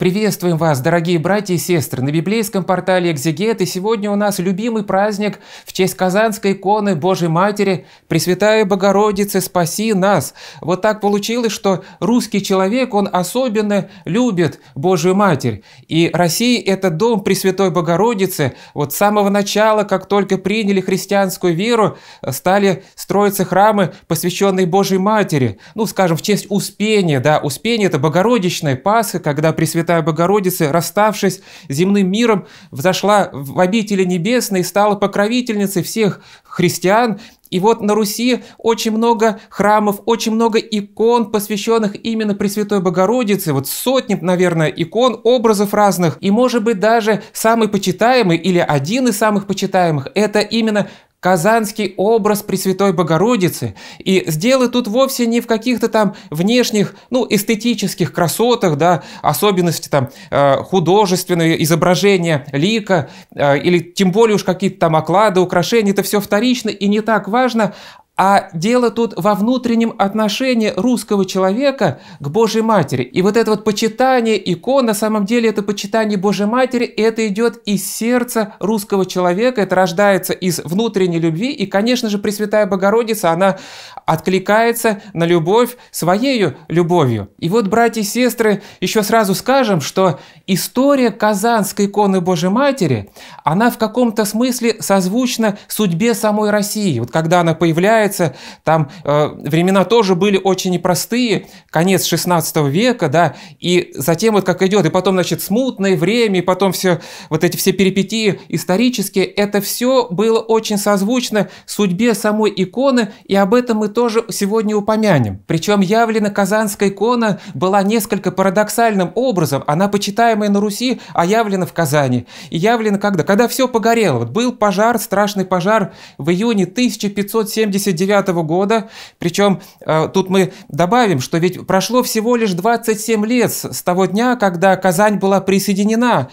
Приветствуем вас, дорогие братья и сестры, на библейском портале «Экзегет», и сегодня у нас любимый праздник в честь Казанской иконы Божьей Матери «Пресвятая Богородица, спаси нас». Вот так получилось, что русский человек, он особенно любит Божью Матерь. И Россия – это дом Пресвятой Богородицы. Вот с самого начала, как только приняли христианскую веру, стали строиться храмы, посвященные Божьей Матери. Ну, скажем, в честь Успения, да, Успение – это Богородичная Пасха, когда Пресвятая Пресвятая Богородица, расставшись с земным миром, взошла в обители небесной, стала покровительницей всех христиан. И вот на Руси очень много храмов, очень много икон, посвященных именно Пресвятой Богородице. Вот сотни, наверное, икон, образов разных. И, может быть, даже самый почитаемый или один из самых почитаемых – это именно казанский образ Пресвятой Богородицы. И сделы тут вовсе не в каких-то там внешних, ну, эстетических красотах, да, особенности там э, художественные изображения лика э, или тем более уж какие-то там оклады, украшения, это все вторично и не так важно, а дело тут во внутреннем отношении русского человека к Божьей Матери. И вот это вот почитание икон, на самом деле это почитание Божьей Матери, это идет из сердца русского человека, это рождается из внутренней любви. И, конечно же, Пресвятая Богородица, она откликается на любовь своей любовью. И вот, братья и сестры, еще сразу скажем, что история Казанской иконы Божьей Матери, она в каком-то смысле созвучна судьбе самой России. Вот когда она появляется, касается, там э, времена тоже были очень непростые, конец 16 века, да, и затем вот как идет, и потом, значит, смутное время, и потом все, вот эти все перипетии исторические, это все было очень созвучно судьбе самой иконы, и об этом мы тоже сегодня упомянем. Причем явлена казанская икона была несколько парадоксальным образом, она почитаемая на Руси, а явлена в Казани. И явлена когда? Когда все погорело. Вот был пожар, страшный пожар в июне 1579 1989 года. Причем э, тут мы добавим, что ведь прошло всего лишь 27 лет с того дня, когда Казань была присоединена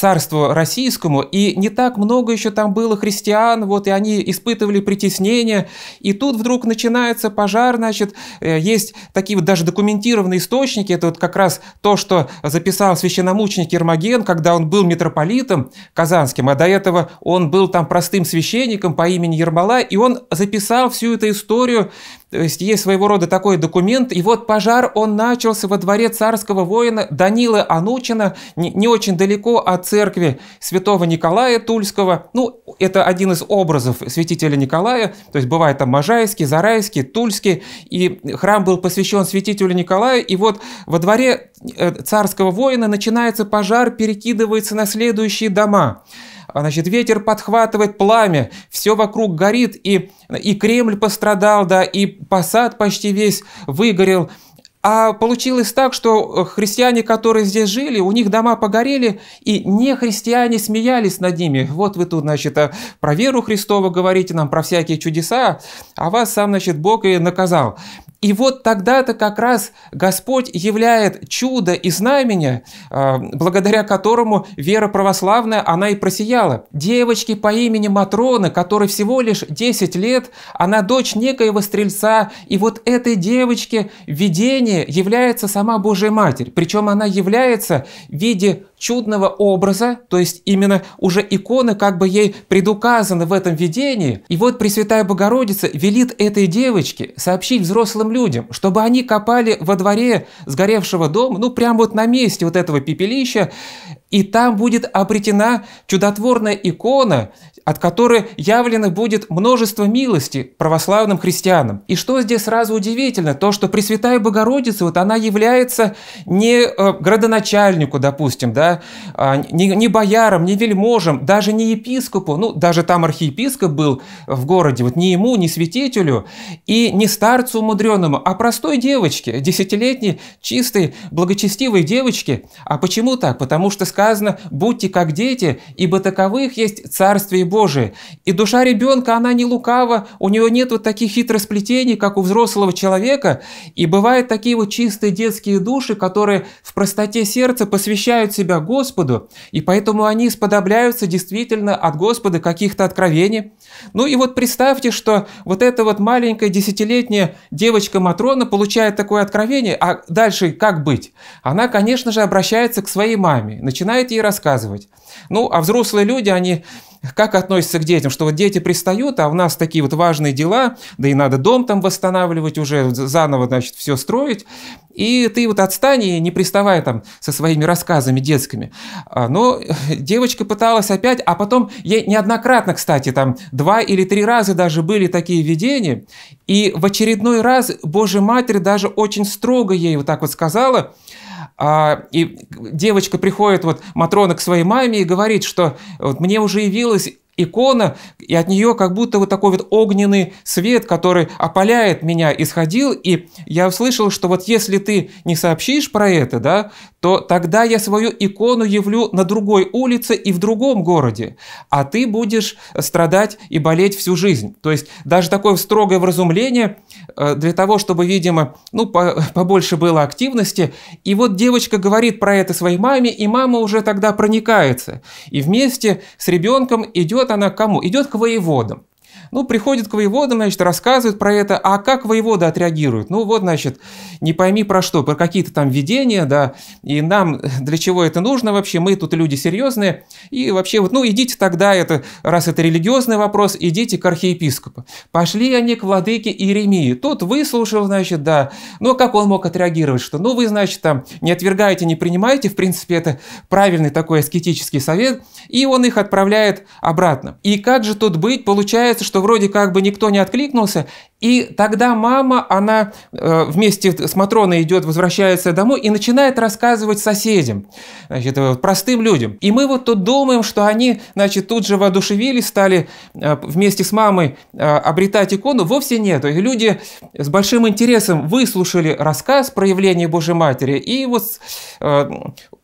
царству российскому, и не так много еще там было христиан, вот, и они испытывали притеснение, и тут вдруг начинается пожар, значит, э, есть такие вот даже документированные источники, это вот как раз то, что записал священномученик Ермоген, когда он был митрополитом казанским, а до этого он был там простым священником по имени Ермола, и он записал всю эту историю то есть есть своего рода такой документ. И вот пожар, он начался во дворе царского воина Данила Анучина, не, не очень далеко от церкви святого Николая Тульского. Ну, это один из образов святителя Николая. То есть бывает там Можайский, Зарайский, Тульский. И храм был посвящен святителю Николаю. И вот во дворе э, царского воина начинается пожар, перекидывается на следующие дома значит, ветер подхватывает пламя, все вокруг горит, и, и Кремль пострадал, да, и посад почти весь выгорел. А получилось так, что э, христиане, которые здесь жили, у них дома погорели, и не христиане смеялись над ними. Вот вы тут, значит, э, про веру Христову говорите нам, про всякие чудеса, а вас сам, значит, Бог и наказал. И вот тогда-то как раз Господь являет чудо и знамение, а, благодаря которому вера православная, она и просияла. Девочки по имени матроны, которой всего лишь 10 лет, она дочь некоего стрельца, и вот этой девочке видение является сама Божья Матерь. Причем она является в виде чудного образа, то есть именно уже икона как бы ей предуказана в этом видении. И вот Пресвятая Богородица велит этой девочке сообщить взрослым людям, чтобы они копали во дворе сгоревшего дома, ну прямо вот на месте вот этого пепелища, и там будет обретена чудотворная икона, от которой явлено будет множество милости православным христианам. И что здесь сразу удивительно, то, что Пресвятая Богородица, вот она является не э, градоначальнику, допустим, да, а, не, не боярам, не вельможам, даже не епископу, ну, даже там архиепископ был в городе, вот не ему, не святителю, и не старцу умудренному, а простой девочке, десятилетней, чистой, благочестивой девочке. А почему так? Потому что, скажем, сказано «будьте как дети, ибо таковых есть Царствие Божие». И душа ребенка, она не лукава, у нее нет вот таких хитросплетений, как у взрослого человека. И бывают такие вот чистые детские души, которые в простоте сердца посвящают себя Господу, и поэтому они сподобляются действительно от Господа каких-то откровений. Ну и вот представьте, что вот эта вот маленькая десятилетняя девочка Матрона получает такое откровение, а дальше как быть? Она, конечно же, обращается к своей маме, начинает начинает ей рассказывать. Ну, а взрослые люди, они как относятся к детям, что вот дети пристают, а у нас такие вот важные дела, да и надо дом там восстанавливать уже, заново, значит, все строить, и ты вот отстань и не приставай там со своими рассказами детскими. А, но девочка пыталась опять, а потом ей неоднократно, кстати, там два или три раза даже были такие видения, и в очередной раз Божья Матерь даже очень строго ей вот так вот сказала, а, и девочка приходит, вот Матрона к своей маме и говорит, что вот, мне уже явилась икона, и от нее как будто вот такой вот огненный свет, который опаляет меня, исходил, и я услышал, что вот если ты не сообщишь про это, да, то тогда я свою икону явлю на другой улице и в другом городе, а ты будешь страдать и болеть всю жизнь. То есть даже такое строгое вразумление э, для того, чтобы, видимо, ну, побольше было активности. И вот девочка говорит про это своей маме, и мама уже тогда проникается. И вместе с ребенком идет она к кому? Идет к воеводам. Ну, приходит к воеводам, значит, рассказывает про это, а как воевода отреагирует? Ну, вот, значит, не пойми про что, про какие-то там видения, да, и нам для чего это нужно вообще, мы тут люди серьезные, и вообще вот, ну, идите тогда, это, раз это религиозный вопрос, идите к архиепископу. Пошли они к владыке Иеремии, тот выслушал, значит, да, ну а как он мог отреагировать, что, ну, вы, значит, там, не отвергаете, не принимаете, в принципе, это правильный такой аскетический совет, и он их отправляет обратно. И как же тут быть, получается, получается, что вроде как бы никто не откликнулся, и тогда мама, она э, вместе с Матроной идет, возвращается домой и начинает рассказывать соседям, значит, э, простым людям. И мы вот тут думаем, что они, значит, тут же воодушевились, стали э, вместе с мамой обретать икону. Вовсе нет. И люди с большим интересом выслушали рассказ проявления Божьей Матери и вот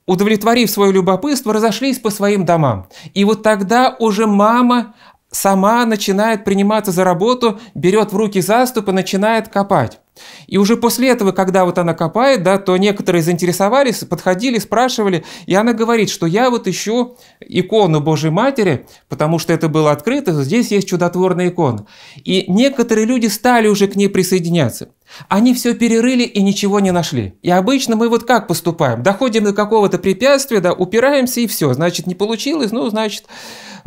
удовлетворив свое любопытство, разошлись по своим домам. И вот тогда уже мама сама начинает приниматься за работу, берет в руки заступ и начинает копать. И уже после этого, когда вот она копает, да, то некоторые заинтересовались, подходили, спрашивали, и она говорит, что я вот ищу икону Божьей Матери, потому что это было открыто, здесь есть чудотворная икона. И некоторые люди стали уже к ней присоединяться. Они все перерыли и ничего не нашли. И обычно мы вот как поступаем? Доходим до какого-то препятствия, да, упираемся и все. Значит, не получилось, ну, значит,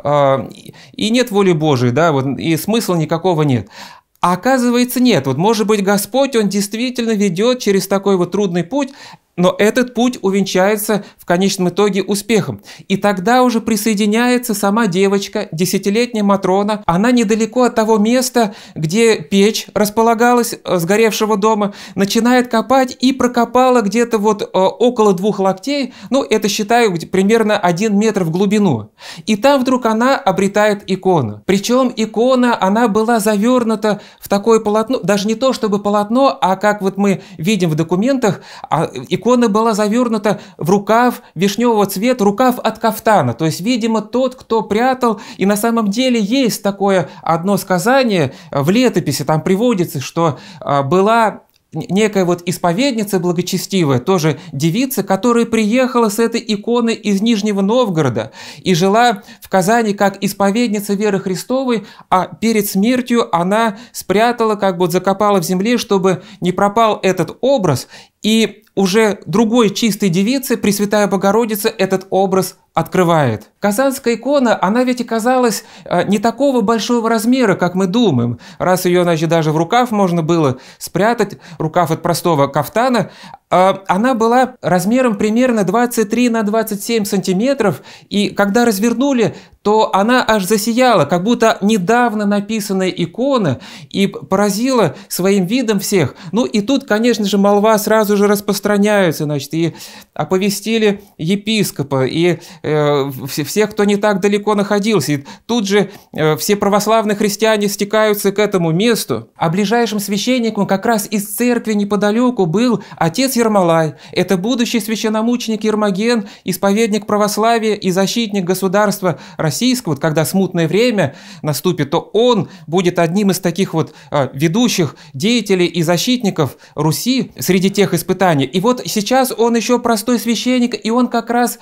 э, и нет воли Божией, да, вот, и смысла никакого нет. А оказывается, нет. Вот может быть Господь, Он действительно ведет через такой вот трудный путь но этот путь увенчается в конечном итоге успехом. И тогда уже присоединяется сама девочка, десятилетняя Матрона. Она недалеко от того места, где печь располагалась э, сгоревшего дома, начинает копать и прокопала где-то вот э, около двух локтей, ну это считаю примерно один метр в глубину. И там вдруг она обретает икону. Причем икона, она была завернута в такое полотно, даже не то чтобы полотно, а как вот мы видим в документах, а, икона Икона была завернута в рукав вишневого цвета, рукав от кафтана. То есть, видимо, тот, кто прятал, и на самом деле есть такое одно сказание в летописи, там приводится, что а, была некая вот исповедница благочестивая, тоже девица, которая приехала с этой иконы из Нижнего Новгорода и жила в Казани как исповедница веры Христовой, а перед смертью она спрятала, как бы вот закопала в земле, чтобы не пропал этот образ. И уже другой чистой девицы, Пресвятая Богородица, этот образ открывает. Казанская икона, она ведь и казалась э, не такого большого размера, как мы думаем. Раз ее, значит, даже в рукав можно было спрятать, рукав от простого кафтана, э, она была размером примерно 23 на 27 сантиметров, и когда развернули, то она аж засияла, как будто недавно написанная икона, и поразила своим видом всех. Ну и тут, конечно же, молва сразу же распространяется, значит, и оповестили епископа, и э, Э, все, все, кто не так далеко находился. И тут же э, все православные христиане стекаются к этому месту. А ближайшим священником как раз из церкви неподалеку был отец Ермолай. Это будущий священномученик Ермоген, исповедник православия и защитник государства российского. Вот когда смутное время наступит, то он будет одним из таких вот э, ведущих деятелей и защитников Руси среди тех испытаний. И вот сейчас он еще простой священник, и он как раз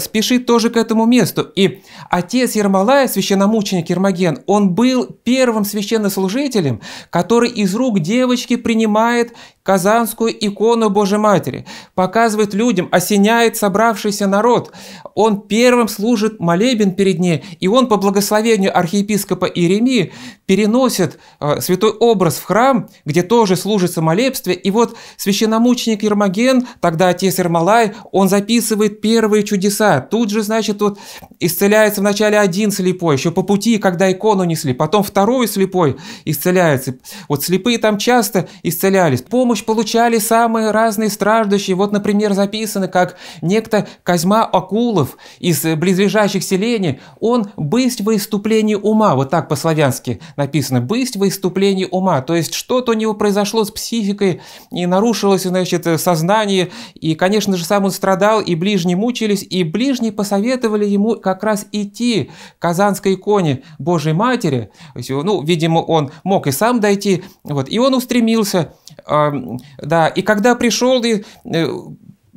спешит принадлежит тоже к этому месту. И отец Ермолая, священномученик Ермоген, он был первым священнослужителем, который из рук девочки принимает казанскую икону Божьей Матери, показывает людям, осеняет собравшийся народ. Он первым служит молебен перед ней, и он по благословению архиепископа Иеремии переносит э, святой образ в храм, где тоже служится молебствие. И вот священномученик Ермоген, тогда отец Ермолай, он записывает первые чудеса. Тут Тут же, значит, вот исцеляется вначале один слепой, еще по пути, когда икону несли, потом второй слепой исцеляется. Вот слепые там часто исцелялись. Помощь получали самые разные страждущие. Вот, например, записано, как некто Козьма Акулов из близлежащих селений, он «бысть во иступлении ума», вот так по-славянски написано, «бысть во иступлении ума», то есть что-то у него произошло с психикой, и нарушилось, значит, сознание, и, конечно же, сам он страдал, и ближние мучились, и ближние посоветовали ему как раз идти к Казанской иконе Божьей Матери. Ну, видимо, он мог и сам дойти. Вот. И он устремился. Да, и когда пришел, э,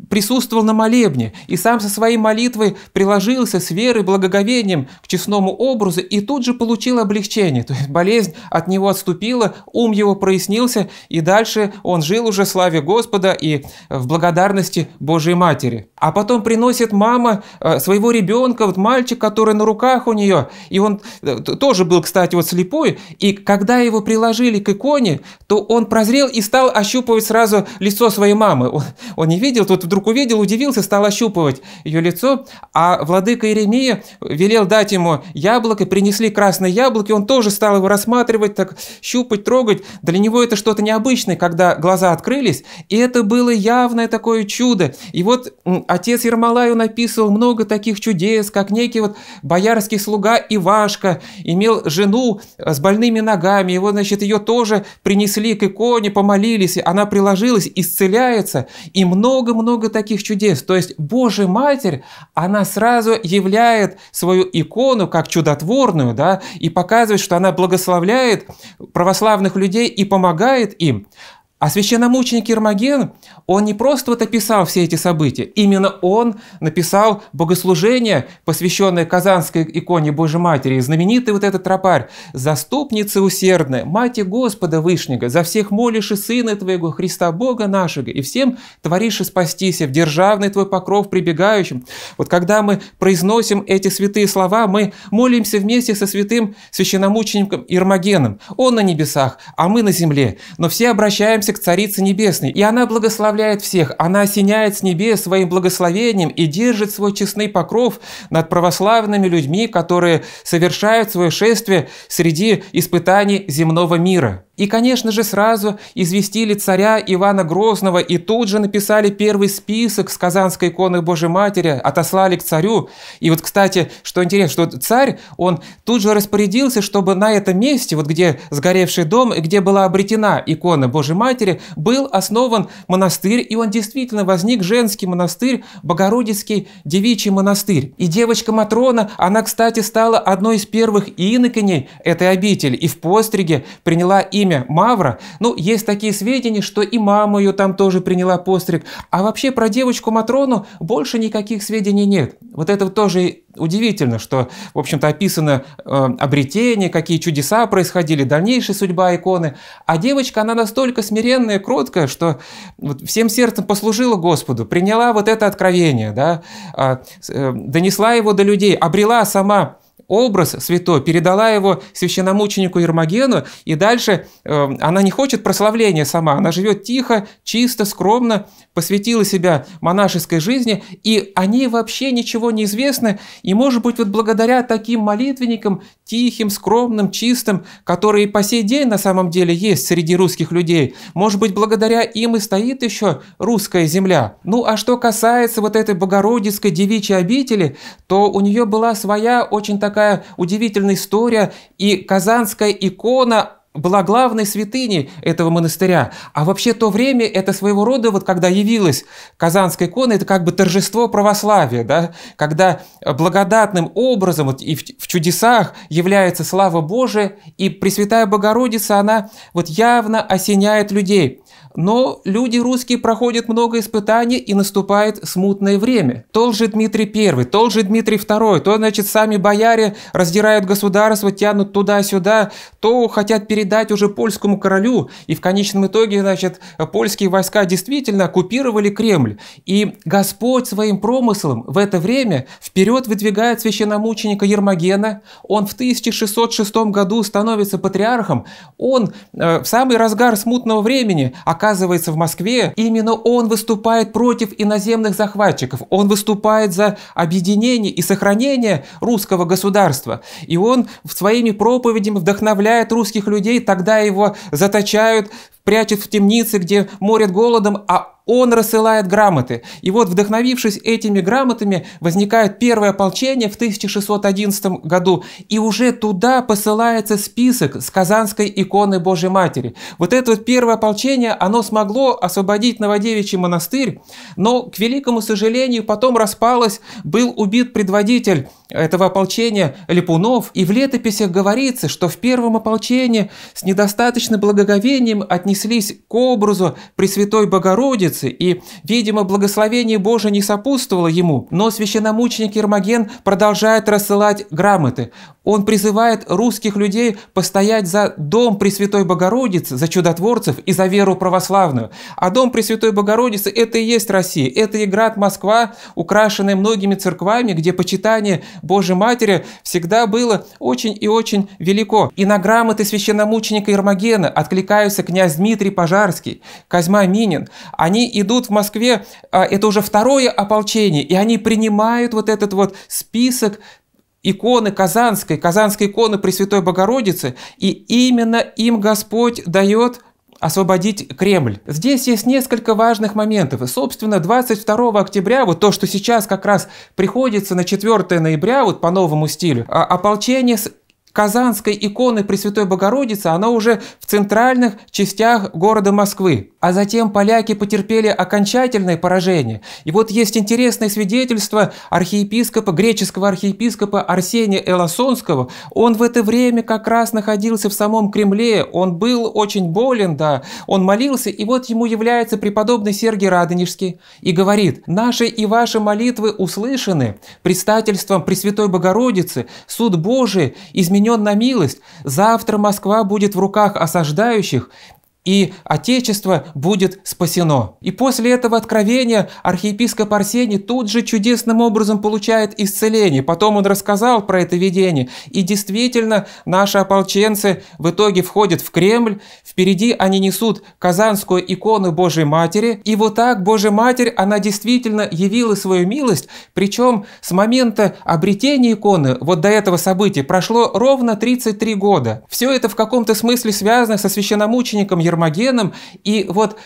присутствовал на молебне и сам со своей молитвой приложился с верой, благоговением к честному образу и тут же получил облегчение. То есть болезнь от него отступила, ум его прояснился, и дальше он жил уже в славе Господа и в благодарности Божьей Матери. А потом приносит мама э, своего ребенка, вот мальчик, который на руках у нее, и он э, тоже был, кстати, вот слепой, и когда его приложили к иконе, то он прозрел и стал ощупывать сразу лицо своей мамы. Он, он не видел, тут вдруг вдруг увидел, удивился, стал ощупывать ее лицо, а владыка Иеремия велел дать ему яблоко, принесли красное яблоко, он тоже стал его рассматривать, так щупать, трогать. Для него это что-то необычное, когда глаза открылись, и это было явное такое чудо. И вот отец Ермолаю написал много таких чудес, как некий вот боярский слуга Ивашка имел жену э, с больными ногами, его, значит, ее тоже принесли к иконе, помолились, она приложилась, исцеляется, и много-много много таких чудес. То есть Божья Матерь, она сразу являет свою икону как чудотворную, да, и показывает, что она благословляет православных людей и помогает им. А священномученик Ермоген, он не просто вот описал все эти события, именно он написал богослужение, посвященное Казанской иконе Божьей Матери, знаменитый вот этот тропарь Заступница усердная, Мати Господа Вышнего, за всех молишь и Сына Твоего, Христа Бога нашего, и всем творишь и спастися, в державный Твой покров прибегающим». Вот когда мы произносим эти святые слова, мы молимся вместе со святым священномучеником Ермогеном. Он на небесах, а мы на земле, но все обращаемся обращаемся к Царице Небесной, и она благословляет всех, она осеняет с небес своим благословением и держит свой честный покров над православными людьми, которые совершают свое шествие среди испытаний земного мира. И, конечно же, сразу известили царя Ивана Грозного и тут же написали первый список с Казанской иконы Божьей Матери, отослали к царю. И вот, кстати, что интересно, что царь, он тут же распорядился, чтобы на этом месте, вот где сгоревший дом, где была обретена икона Божьей Матери, был основан монастырь, и он действительно возник, женский монастырь, Богородицкий девичий монастырь. И девочка Матрона, она, кстати, стала одной из первых инокиней этой обители, и в постриге приняла имя имя Мавра. Ну, есть такие сведения, что и мама ее там тоже приняла постриг. А вообще про девочку Матрону больше никаких сведений нет. Вот это тоже удивительно, что, в общем-то, описано э, обретение, какие чудеса происходили, дальнейшая судьба иконы. А девочка, она настолько смиренная, кроткая, что вот всем сердцем послужила Господу, приняла вот это откровение, да, э, э, донесла его до людей, обрела сама образ святой, передала его священномученику Ермогену, и дальше э, она не хочет прославления сама, она живет тихо, чисто, скромно, посвятила себя монашеской жизни, и о ней вообще ничего не известно, и, может быть, вот благодаря таким молитвенникам, тихим, скромным, чистым, которые по сей день на самом деле есть среди русских людей, может быть, благодаря им и стоит еще русская земля. Ну, а что касается вот этой Богородицкой девичьей обители, то у нее была своя очень такая такая удивительная история, и казанская икона была главной святыней этого монастыря. А вообще то время это своего рода, вот когда явилась Казанская икона, это как бы торжество православия, да? когда благодатным образом вот, и в, в чудесах является слава Божия, и Пресвятая Богородица, она вот явно осеняет людей – но люди русские проходят много испытаний и наступает смутное время. То же Дмитрий I, то же Дмитрий II, то, значит, сами бояре раздирают государство, тянут туда-сюда, то хотят передать уже польскому королю. И в конечном итоге, значит, польские войска действительно оккупировали Кремль. И Господь своим промыслом в это время вперед выдвигает священномученика Ермогена. Он в 1606 году становится патриархом. Он э, в самый разгар смутного времени оказывается оказывается в Москве, именно он выступает против иноземных захватчиков, он выступает за объединение и сохранение русского государства. И он своими проповедями вдохновляет русских людей, тогда его заточают, прячут в темнице, где морят голодом, а он рассылает грамоты. И вот, вдохновившись этими грамотами, возникает первое ополчение в 1611 году, и уже туда посылается список с казанской иконы Божьей Матери. Вот это вот первое ополчение, оно смогло освободить Новодевичий монастырь, но, к великому сожалению, потом распалось, был убит предводитель этого ополчения Липунов, и в летописях говорится, что в первом ополчении с недостаточным благоговением отнеслись к образу Пресвятой Богородицы, улицы, и, видимо, благословение Божие не сопутствовало ему, но священномученик Ермоген продолжает рассылать грамоты. Он призывает русских людей постоять за Дом Пресвятой Богородицы, за чудотворцев и за веру православную. А Дом Пресвятой Богородицы – это и есть Россия, это и град Москва, украшенный многими церквами, где почитание Божьей Матери всегда было очень и очень велико. И на грамоты священномученика Ермогена откликаются князь Дмитрий Пожарский, Козьма Минин. Они идут в Москве, а, это уже второе ополчение, и они принимают вот этот вот список иконы Казанской, Казанской иконы Пресвятой Богородицы, и именно им Господь дает освободить Кремль. Здесь есть несколько важных моментов. собственно, 22 октября, вот то, что сейчас как раз приходится на 4 ноября, вот по новому стилю, а, ополчение с Казанской иконы Пресвятой Богородицы, она уже в центральных частях города Москвы. А затем поляки потерпели окончательное поражение. И вот есть интересное свидетельство архиепископа, греческого архиепископа Арсения Элосонского. Он в это время как раз находился в самом Кремле, он был очень болен, да, он молился, и вот ему является преподобный Сергий Радонежский и говорит, «Наши и ваши молитвы услышаны предстательством Пресвятой Богородицы, суд Божий изменен на милость, завтра Москва будет в руках осаждающих, и Отечество будет спасено. И после этого откровения архиепископ Арсений тут же чудесным образом получает исцеление. Потом он рассказал про это видение. И действительно, наши ополченцы в итоге входят в Кремль, впереди они несут казанскую икону Божьей Матери. И вот так Божья Матерь, она действительно явила свою милость, причем с момента обретения иконы, вот до этого события, прошло ровно 33 года. Все это в каком-то смысле связано со священномучеником Ермоловым Армагеном. И вот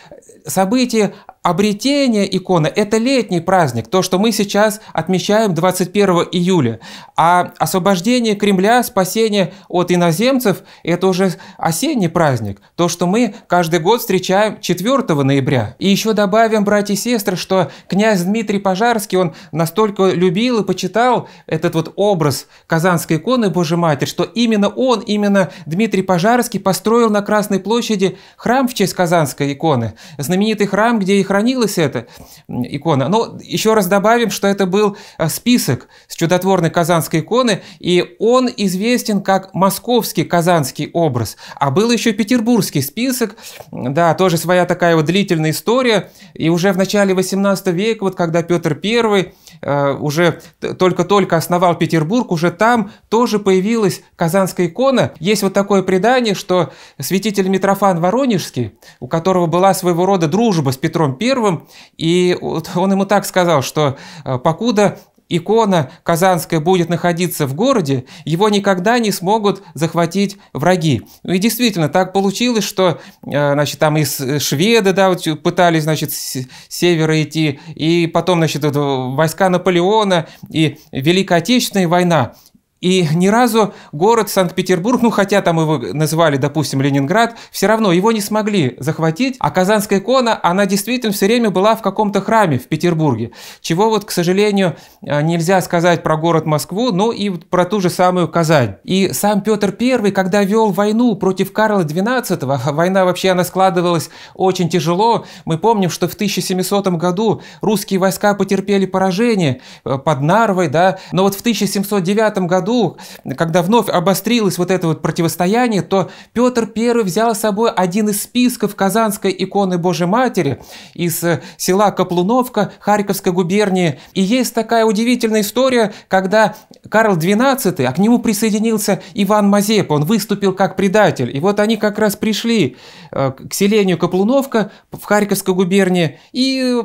событие обретения иконы – это летний праздник, то, что мы сейчас отмечаем 21 июля. А освобождение Кремля, спасение от иноземцев – это уже осенний праздник, то, что мы каждый год встречаем 4 ноября. И еще добавим, братья и сестры, что князь Дмитрий Пожарский, он настолько любил и почитал этот вот образ Казанской иконы Божьей Матери, что именно он, именно Дмитрий Пожарский построил на Красной площади храм в честь Казанской иконы, знаменитый храм, где и хранилась эта икона. Но еще раз добавим, что это был э, список с чудотворной Казанской иконы, и он известен как московский казанский образ. А был еще петербургский список, да, тоже своя такая вот длительная история, и уже в начале 18 века, вот когда Петр I э, уже только-только основал Петербург, уже там тоже появилась казанская икона. Есть вот такое предание, что святитель Митрофан Воронин Воронежский, у которого была своего рода дружба с Петром I, и он ему так сказал, что э, покуда икона Казанская будет находиться в городе, его никогда не смогут захватить враги. Ну и действительно, так получилось, что э, значит, там из э, шведы да, вот пытались значит, с севера идти, и потом значит, войска Наполеона, и Великая Отечественная война. И ни разу город Санкт-Петербург, ну хотя там его называли, допустим, Ленинград, все равно его не смогли захватить, а Казанская икона, она действительно все время была в каком-то храме в Петербурге, чего вот, к сожалению, э, нельзя сказать про город Москву, но ну, и про ту же самую Казань. И сам Петр I, когда вел войну против Карла XII, война вообще она складывалась очень тяжело, мы помним, что в 1700 году русские войска потерпели поражение э, под Нарвой, да, но вот в 1709 году году, когда вновь обострилось вот это вот противостояние, то Петр I взял с собой один из списков Казанской иконы Божьей Матери из э, села Каплуновка Харьковской губернии. И есть такая удивительная история, когда Карл XII, а к нему присоединился Иван Мазепа, он выступил как предатель. И вот они как раз пришли э, к селению Каплуновка в Харьковской губернии и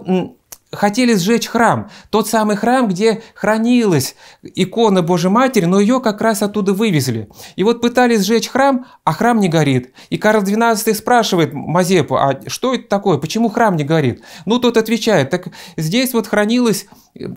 хотели сжечь храм, тот самый храм, где хранилась икона Божьей Матери, но ее как раз оттуда вывезли. И вот пытались сжечь храм, а храм не горит. И Карл XII спрашивает Мазепу, а что это такое, почему храм не горит? Ну, тот отвечает, так здесь вот хранилась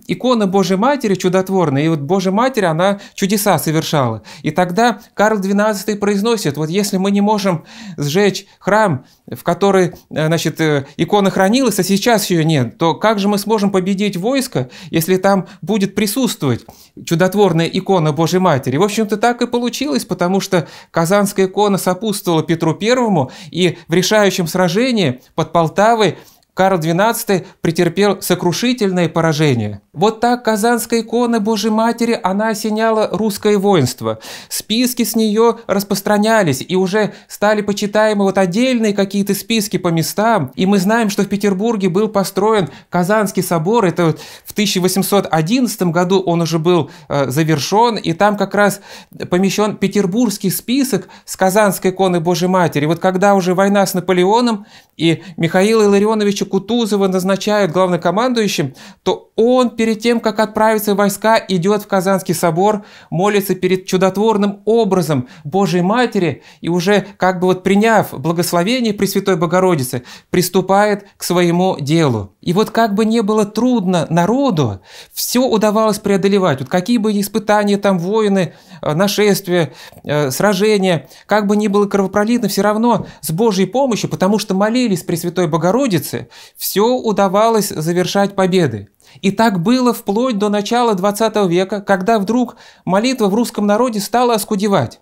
икона Божьей Матери чудотворная, и вот Божья Матерь, она чудеса совершала. И тогда Карл XII произносит, вот если мы не можем сжечь храм, в которой, э, значит, э, икона хранилась, а сейчас ее нет, то как же мы сможем победить войско, если там будет присутствовать чудотворная икона Божьей Матери? В общем-то, так и получилось, потому что Казанская икона сопутствовала Петру Первому, и в решающем сражении под Полтавой – Карл XII претерпел сокрушительное поражение. Вот так казанская икона Божьей Матери, она осеняла русское воинство. Списки с нее распространялись и уже стали почитаемы вот отдельные какие-то списки по местам. И мы знаем, что в Петербурге был построен Казанский собор. Это вот в 1811 году он уже был э, завершен. И там как раз помещен петербургский список с Казанской иконой Божьей Матери. Вот когда уже война с Наполеоном и Михаилу Илларионовичу Кутузова назначают главнокомандующим, то он перед тем, как отправиться в войска, идет в Казанский собор, молится перед чудотворным образом Божьей Матери и уже как бы вот приняв благословение Пресвятой Богородицы, приступает к своему делу. И вот как бы не было трудно народу, все удавалось преодолевать. Вот какие бы испытания там, войны, э, нашествия, э, сражения, как бы ни было кровопролитно, все равно с Божьей помощью, потому что молились Пресвятой Богородице, все удавалось завершать победы. И так было вплоть до начала XX века, когда вдруг молитва в русском народе стала оскудевать,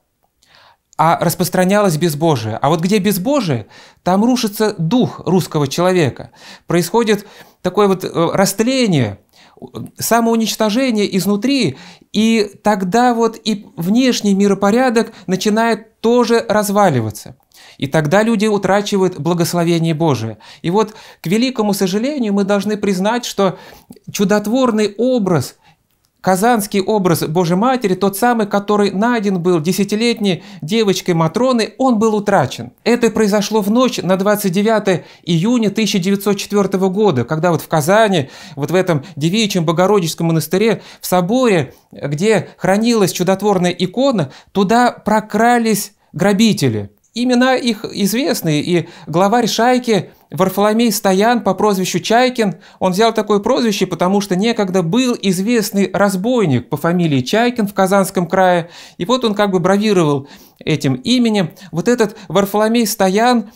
а распространялось безбожие. А вот где безбожие, там рушится дух русского человека. Происходит такое вот э, растление, самоуничтожение изнутри, и тогда вот и внешний миропорядок начинает тоже разваливаться. И тогда люди утрачивают благословение Божие. И вот, к великому сожалению, мы должны признать, что чудотворный образ, казанский образ Божьей Матери, тот самый, который найден был десятилетней девочкой Матроны, он был утрачен. Это произошло в ночь на 29 июня 1904 года, когда вот в Казани, вот в этом девичьем Богородическом монастыре, в соборе, где хранилась чудотворная икона, туда прокрались грабители – Имена их известные, и главарь шайки Варфоломей Стоян по прозвищу Чайкин, он взял такое прозвище, потому что некогда был известный разбойник по фамилии Чайкин в Казанском крае, и вот он как бы бравировал этим именем. Вот этот Варфоломей Стоян,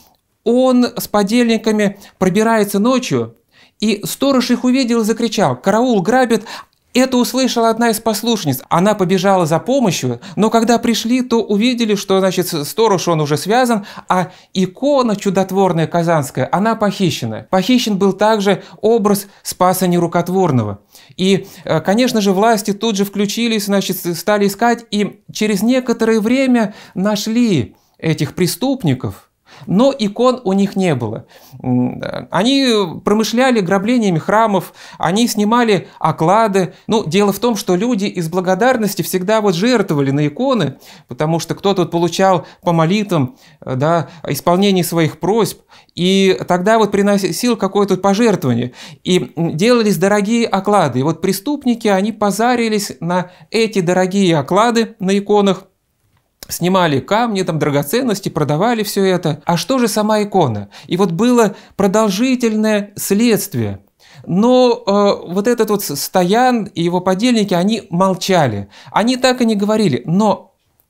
он с подельниками пробирается ночью, и сторож их увидел и закричал «Караул грабит, это услышала одна из послушниц. Она побежала за помощью, но когда пришли, то увидели, что, значит, сторож он уже связан, а икона чудотворная казанская, она похищена. Похищен был также образ Спаса Нерукотворного. И, э, конечно же, власти тут же включились, значит, стали искать, и через некоторое время нашли этих преступников – но икон у них не было. Они промышляли граблениями храмов, они снимали оклады. Ну, дело в том, что люди из благодарности всегда вот жертвовали на иконы, потому что кто-то вот получал по молитвам, э, да, исполнение своих просьб, и тогда вот приносил какое-то пожертвование. И делались дорогие оклады. И вот преступники, они позарились на эти дорогие оклады на иконах, снимали камни, там драгоценности, продавали все это. А что же сама икона? И вот было продолжительное следствие. Но э, вот этот вот Стоян и его подельники, они молчали. Они так и не говорили. Но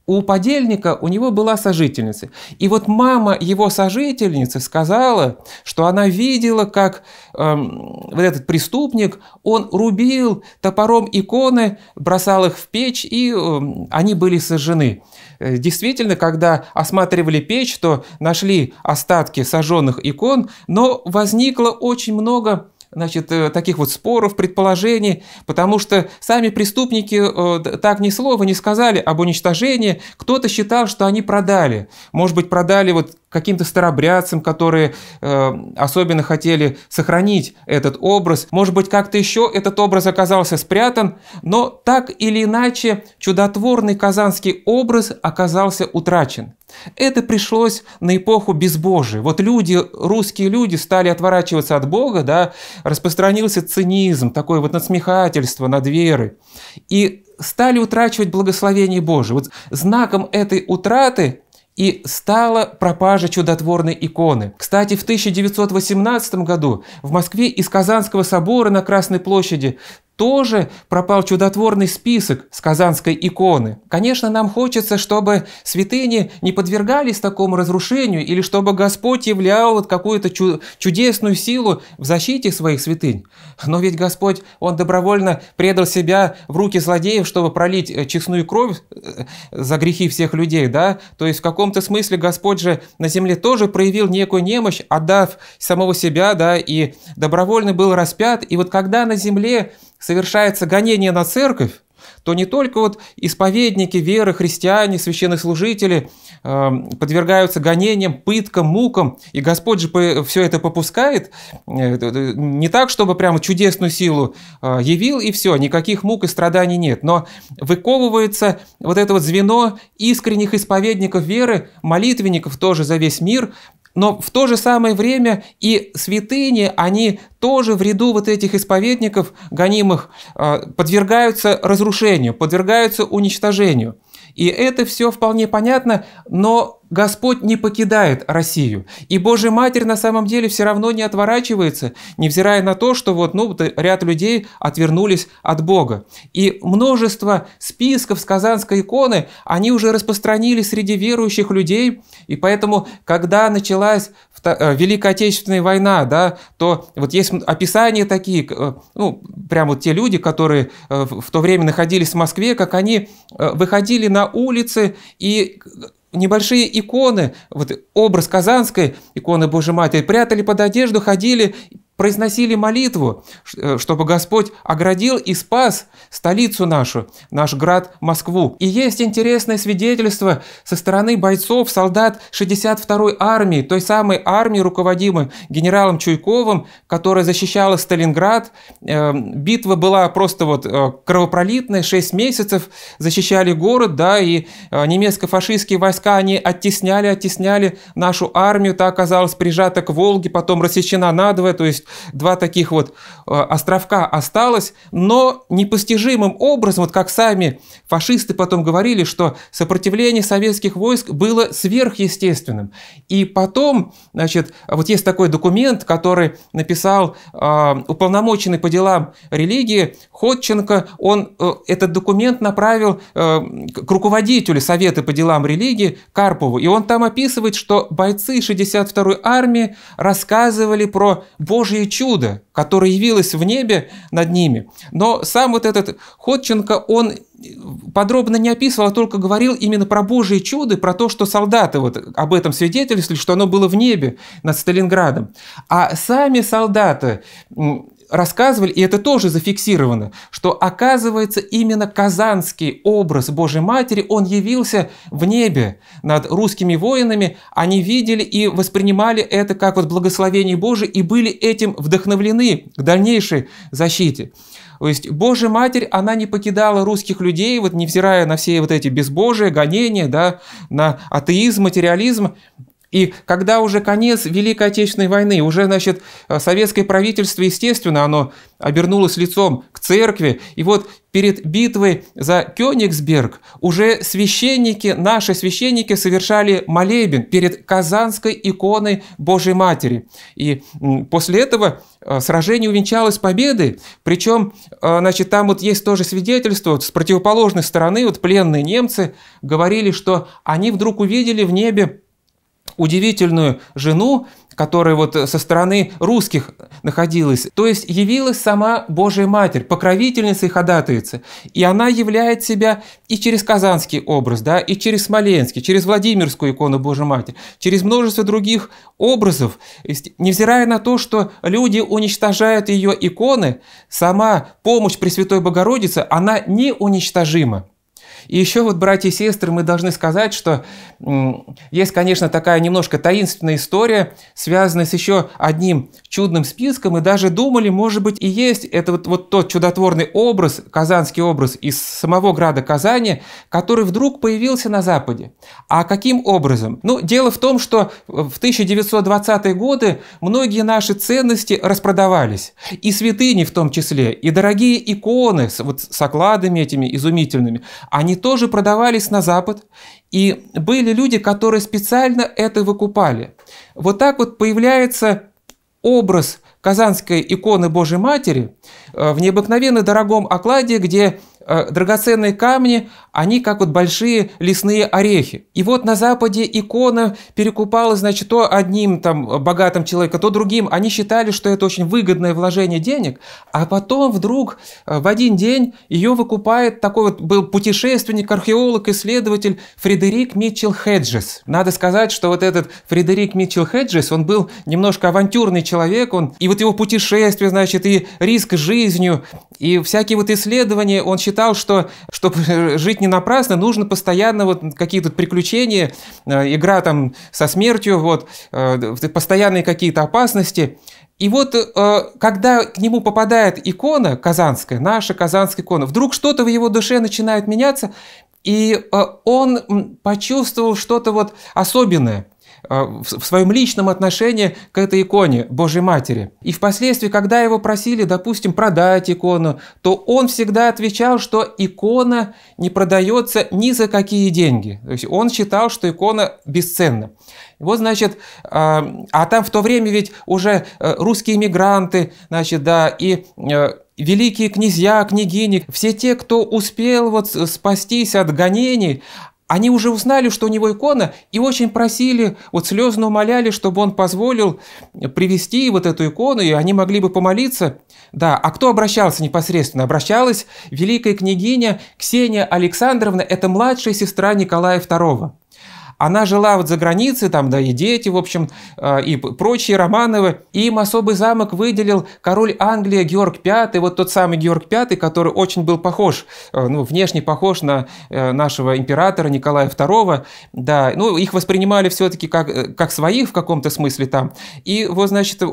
у подельника у него была сожительница. И вот мама его сожительницы сказала, что она видела, как эм, вот этот преступник, он рубил топором иконы, бросал их в печь, и эм, они были сожжены. Э, действительно, когда осматривали печь, то нашли остатки сожженных икон, но возникло очень много значит, э, таких вот споров, предположений, потому что сами преступники э, так ни слова не сказали об уничтожении. Кто-то считал, что они продали. Может быть, продали вот каким-то старобрядцам, которые э, особенно хотели сохранить этот образ. Может быть, как-то еще этот образ оказался спрятан, но так или иначе чудотворный казанский образ оказался утрачен. Это пришлось на эпоху безбожия. Вот люди, русские люди стали отворачиваться от Бога, да, распространился цинизм, такое вот насмехательство над верой. И стали утрачивать благословение Божие. Вот знаком этой утраты и стала пропажа чудотворной иконы. Кстати, в 1918 году в Москве из Казанского собора на Красной площади тоже пропал чудотворный список с казанской иконы. Конечно, нам хочется, чтобы святыни не подвергались такому разрушению или чтобы Господь являл вот какую-то чу чудесную силу в защите своих святынь. Но ведь Господь, Он добровольно предал себя в руки злодеев, чтобы пролить э, честную кровь э, за грехи всех людей, да? То есть в каком-то смысле Господь же на земле тоже проявил некую немощь, отдав самого себя, да, и добровольно был распят. И вот когда на земле совершается гонение на церковь, то не только вот исповедники, веры, христиане, священнослужители э, подвергаются гонениям, пыткам, мукам, и Господь же все это попускает, э, э, э, не так, чтобы прямо чудесную силу э, явил, и все, никаких мук и страданий нет, но выковывается вот это вот звено искренних исповедников веры, молитвенников тоже за весь мир, но в то же самое время и святыни, они тоже в ряду вот этих исповедников, гонимых, а, подвергаются разрушению, подвергаются уничтожению. И это все вполне понятно, но Господь не покидает Россию, и Божья Матерь на самом деле все равно не отворачивается, невзирая на то, что вот, ну, ряд людей отвернулись от Бога. И множество списков с Казанской иконы, они уже распространились среди верующих людей, и поэтому, когда началась э, Великая Отечественная война, да, то вот есть описания такие, э, ну, прямо вот те люди, которые э, в то время находились в Москве, как они выходили на улицы и небольшие иконы, вот образ Казанской, иконы Божьей Матери, прятали под одежду, ходили, произносили молитву, э, чтобы Господь оградил и спас столицу нашу, наш град Москву. И есть интересное свидетельство со стороны бойцов, солдат 62-й армии, той самой армии, руководимой генералом Чуйковым, которая защищала Сталинград. Э, битва была просто вот э, кровопролитная, 6 месяцев защищали город, да, и немецко-фашистские войска, они оттесняли, оттесняли нашу армию, та оказалась прижата к Волге, потом рассечена надвое, то есть два таких вот э, островка осталось, но непостижимым образом, вот как сами фашисты потом говорили, что сопротивление советских войск было сверхъестественным. И потом, значит, вот есть такой документ, который написал э, уполномоченный по делам религии Ходченко, он э, этот документ направил э, к руководителю Совета по делам религии Карпову, и он там описывает, что бойцы 62-й армии рассказывали про Божье истории чуда, которое явилось в небе над ними. Но сам вот этот Ходченко, он подробно не описывал, а только говорил именно про Божие чудо, про то, что солдаты вот об этом свидетельствовали, что оно было в небе над Сталинградом. А сами солдаты рассказывали, и это тоже зафиксировано, что оказывается именно казанский образ Божьей Матери, он явился в небе над русскими воинами, они видели и воспринимали это как вот благословение Божие и были этим вдохновлены к дальнейшей защите. То есть Божья Матерь, она не покидала русских людей, вот невзирая на все вот эти безбожие, гонения, да, на атеизм, материализм, и когда уже конец Великой Отечественной войны, уже, значит, э, советское правительство, естественно, оно обернулось лицом к церкви, и вот перед битвой за Кёнигсберг уже священники, наши священники совершали молебен перед казанской иконой Божьей Матери. И после этого э, сражение увенчалось победой, причем, э, значит, там вот есть тоже свидетельство, вот с противоположной стороны вот пленные немцы говорили, что они вдруг увидели в небе удивительную жену, которая вот со стороны русских находилась. То есть явилась сама Божья Матерь, покровительница и ходатайца. И она являет себя и через Казанский образ, да, и через Смоленский, через Владимирскую икону Божьей Матери, через множество других образов. Невзирая на то, что люди уничтожают ее иконы, сама помощь Пресвятой Богородицы, она неуничтожима. И еще вот, братья и сестры, мы должны сказать, что есть, конечно, такая немножко таинственная история, связанная с еще одним чудным списком, и даже думали, может быть, и есть это вот, вот тот чудотворный образ, казанский образ из самого града Казани, который вдруг появился на Западе. А каким образом? Ну, дело в том, что в 1920-е годы многие наши ценности распродавались, и святыни в том числе, и дорогие иконы с, вот, с окладами этими изумительными, они тоже продавались на Запад, и были люди, которые специально это выкупали. Вот так вот появляется образ казанской иконы Божьей Матери э, в необыкновенно дорогом окладе, где Э, драгоценные камни, они как вот большие лесные орехи. И вот на Западе икона перекупалась, значит, то одним там богатым человеком, то другим. Они считали, что это очень выгодное вложение денег, а потом вдруг э, в один день ее выкупает такой вот был путешественник, археолог, исследователь Фредерик Митчелл Хеджес. Надо сказать, что вот этот Фредерик Митчелл Хеджес, он был немножко авантюрный человек, он и вот его путешествие, значит, и риск жизнью, и всякие вот исследования он считал считал, что чтобы жить не напрасно, нужно постоянно вот какие-то приключения, э, игра там со смертью, вот, э, постоянные какие-то опасности. И вот, э, когда к нему попадает икона казанская, наша казанская икона, вдруг что-то в его душе начинает меняться, и он почувствовал что-то вот особенное – а, в своем личном отношении к этой иконе Божьей Матери. И впоследствии, когда его просили, допустим, продать икону, то он всегда отвечал, что икона не продается ни за какие деньги. То есть он считал, что икона бесценна. вот, значит, а, а там в то время ведь уже э, русские мигранты, значит, да, и э, великие князья, княгини, все те, кто успел вот спастись от гонений, они уже узнали, что у него икона, и очень просили, вот слезно умоляли, чтобы он позволил привести вот эту икону, и они могли бы помолиться. Да, а кто обращался непосредственно? Обращалась великая княгиня Ксения Александровна, это младшая сестра Николая II. Она жила вот за границей, там, да, и дети, в общем, э, и прочие Романовы. им особый замок выделил король Англии Георг V, вот тот самый Георг V, который очень был похож, э, ну, внешне похож на э, нашего императора Николая II, да, ну, их воспринимали все-таки как, как своих в каком-то смысле там. И вот, значит,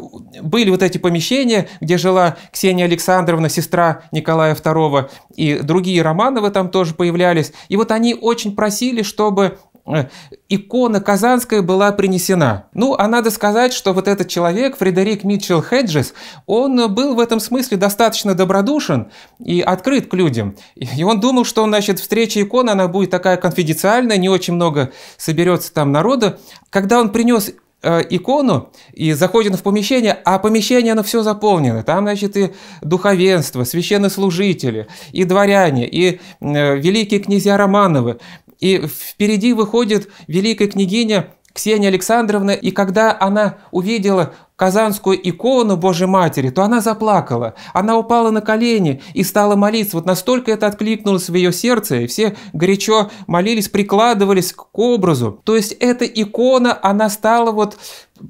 были вот эти помещения, где жила Ксения Александровна, сестра Николая II, и другие Романовы там тоже появлялись. И вот они очень просили, чтобы Э, икона Казанская была принесена. Ну, а надо сказать, что вот этот человек, Фредерик Митчелл Хеджес, он был в этом смысле достаточно добродушен и открыт к людям. И он думал, что, значит, встреча икона она будет такая конфиденциальная, не очень много соберется там народа. Когда он принес э, икону и заходит в помещение, а помещение оно все заполнено. Там, значит, и духовенство, священнослужители, и дворяне, и э, великие князья Романовы. И впереди выходит великая княгиня Ксения Александровна, и когда она увидела казанскую икону Божьей Матери, то она заплакала. Она упала на колени и стала молиться. Вот настолько это откликнулось в ее сердце, и все горячо молились, прикладывались к образу. То есть эта икона, она стала вот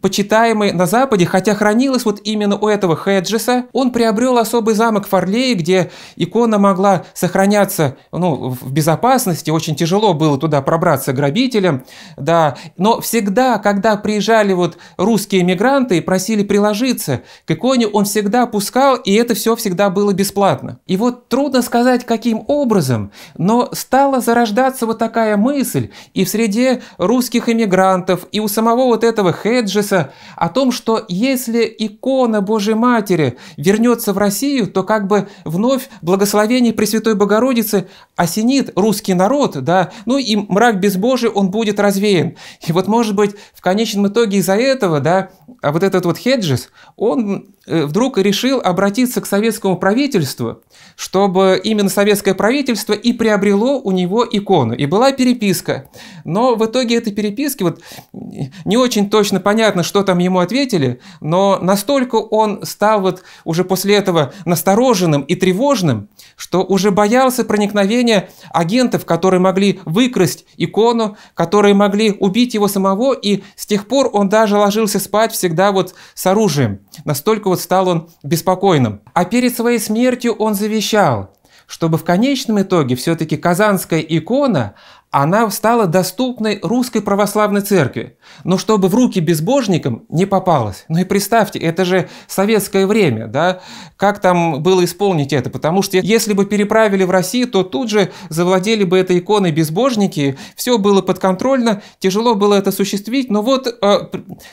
почитаемый на Западе, хотя хранилось вот именно у этого Хеджеса. Он приобрел особый замок в Орлее, где икона могла сохраняться ну, в безопасности, очень тяжело было туда пробраться грабителям, да. Но всегда, когда приезжали вот русские мигранты и просили приложиться к иконе, он всегда пускал, и это все всегда было бесплатно. И вот трудно сказать, каким образом, но стала зарождаться вот такая мысль и в среде русских иммигрантов, и у самого вот этого Хеджеса, Кенджиса о том, что если икона Божьей Матери вернется в Россию, то как бы вновь благословение Пресвятой Богородицы осенит русский народ, да, ну и мрак безбожий, он будет развеян. И вот, может быть, в конечном итоге из-за этого, да, а вот этот вот Хеджис, он э, вдруг решил обратиться к советскому правительству, чтобы именно советское правительство и приобрело у него икону. И была переписка. Но в итоге этой переписки, вот не очень точно понятно, непонятно, что там ему ответили, но настолько он стал вот уже после этого настороженным и тревожным, что уже боялся проникновения агентов, которые могли выкрасть икону, которые могли убить его самого, и с тех пор он даже ложился спать всегда вот с оружием. Настолько вот стал он беспокойным. А перед своей смертью он завещал, чтобы в конечном итоге все-таки казанская икона – она стала доступной русской православной церкви. Но чтобы в руки безбожникам не попалась. Ну и представьте, это же советское время, да? Как там было исполнить это? Потому что если бы переправили в Россию, то тут же завладели бы этой иконой безбожники, все было подконтрольно, тяжело было это осуществить. Но вот э,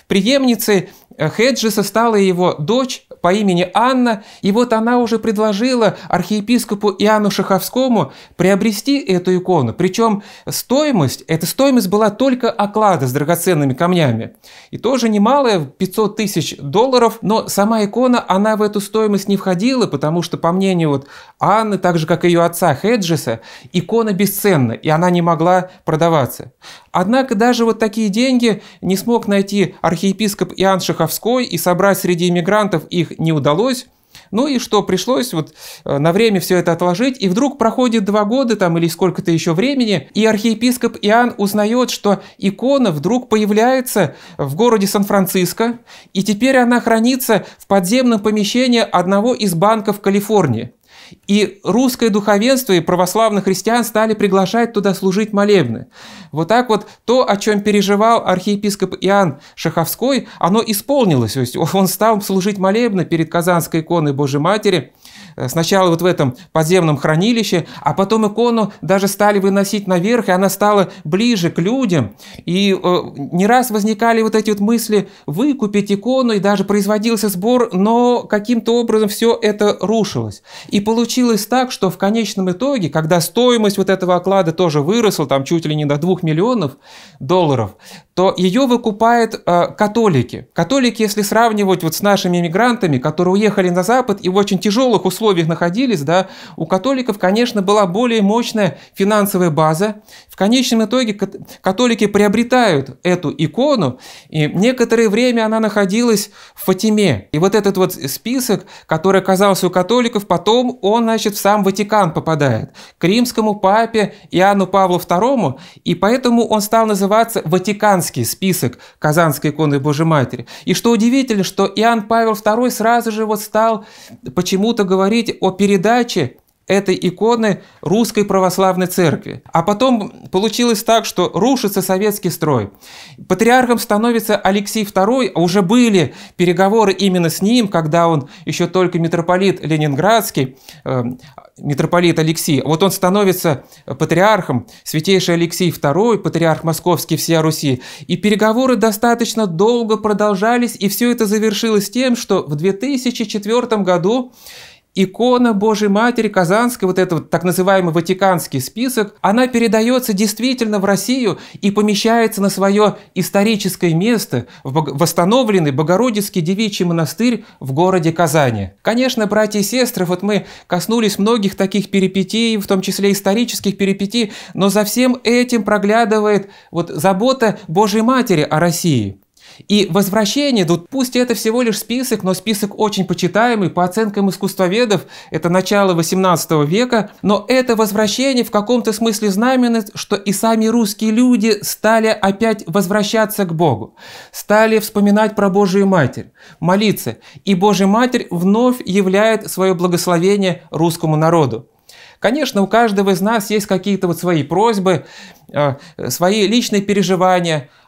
преемницей э, Хеджиса стала его дочь по имени Анна, и вот она уже предложила архиепископу Иоанну Шаховскому приобрести эту икону. Причем стоимость, эта стоимость была только оклада с драгоценными камнями. И тоже немалая, 500 тысяч долларов, но сама икона, она в эту стоимость не входила, потому что, по мнению вот Анны, так же, как и ее отца Хеджеса, икона бесценна, и она не могла продаваться. Однако даже вот такие деньги не смог найти архиепископ Иоанн Шаховской, и собрать среди иммигрантов их не удалось. Ну и что, пришлось вот э, на время все это отложить, и вдруг проходит два года там или сколько-то еще времени, и архиепископ Иоанн узнает, что икона вдруг появляется в городе Сан-Франциско, и теперь она хранится в подземном помещении одного из банков Калифорнии. И русское духовенство и православных христиан стали приглашать туда служить молебны. Вот так вот то, о чем переживал архиепископ Иоанн Шаховской, оно исполнилось. То есть он стал служить молебны перед Казанской иконой Божьей Матери – Э, сначала вот в этом подземном хранилище, а потом икону даже стали выносить наверх, и она стала ближе к людям. И э, не раз возникали вот эти вот мысли выкупить икону, и даже производился сбор, но каким-то образом все это рушилось. И получилось так, что в конечном итоге, когда стоимость вот этого оклада тоже выросла, там чуть ли не до 2 миллионов долларов, то ее выкупают э, католики. Католики, если сравнивать вот с нашими мигрантами, которые уехали на Запад и в очень тяжелых условиях, условиях находились, да, у католиков, конечно, была более мощная финансовая база. В конечном итоге католики приобретают эту икону, и некоторое время она находилась в Фатиме. И вот этот вот список, который оказался у католиков, потом он, значит, в сам Ватикан попадает, к римскому папе Иоанну Павлу II, и поэтому он стал называться Ватиканский список Казанской иконы Божьей Матери. И что удивительно, что Иоанн Павел II сразу же вот стал почему-то говорить говорить о передаче этой иконы Русской Православной Церкви. А потом получилось так, что рушится советский строй. Патриархом становится Алексей II, уже были переговоры именно с ним, когда он еще только митрополит ленинградский, э, митрополит Алексей, вот он становится патриархом, святейший Алексей II, патриарх московский всея Руси, и переговоры достаточно долго продолжались, и все это завершилось тем, что в 2004 году икона Божьей Матери Казанской, вот этот так называемый Ватиканский список, она передается действительно в Россию и помещается на свое историческое место в восстановленный Богородицкий девичий монастырь в городе Казани. Конечно, братья и сестры, вот мы коснулись многих таких перипетий, в том числе исторических перипетий, но за всем этим проглядывает вот забота Божьей Матери о России. И возвращение, тут пусть это всего лишь список, но список очень почитаемый, по оценкам искусствоведов, это начало 18 века, но это возвращение в каком-то смысле знаменует, что и сами русские люди стали опять возвращаться к Богу, стали вспоминать про Божию Матерь, молиться, и Божья Матерь вновь являет свое благословение русскому народу. Конечно, у каждого из нас есть какие-то вот свои просьбы, а, свои личные переживания –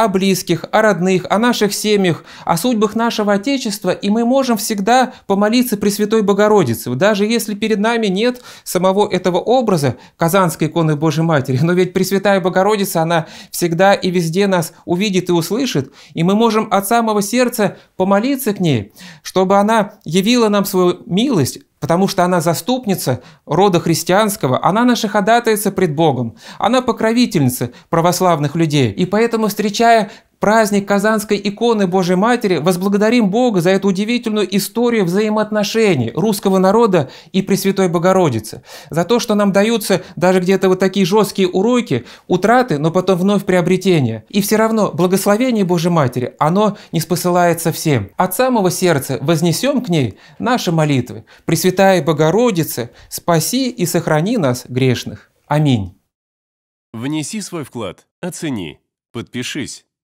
о близких, о родных, о наших семьях, о судьбах нашего Отечества, и мы можем всегда помолиться Пресвятой Богородице, даже если перед нами нет самого этого образа Казанской иконы Божьей Матери, но ведь Пресвятая Богородица, она всегда и везде нас увидит и услышит, и мы можем от самого сердца помолиться к ней, чтобы она явила нам свою милость, потому что она заступница рода христианского, она наша ходатайца пред Богом, она покровительница православных людей. И поэтому, встречая праздник Казанской иконы Божьей Матери, возблагодарим Бога за эту удивительную историю взаимоотношений русского народа и Пресвятой Богородицы, за то, что нам даются даже где-то вот такие жесткие уроки, утраты, но потом вновь приобретения. И все равно благословение Божьей Матери, оно не спосылается всем. От самого сердца вознесем к ней наши молитвы. Пресвятая Богородице, спаси и сохрани нас, грешных. Аминь. Внеси свой вклад, оцени, подпишись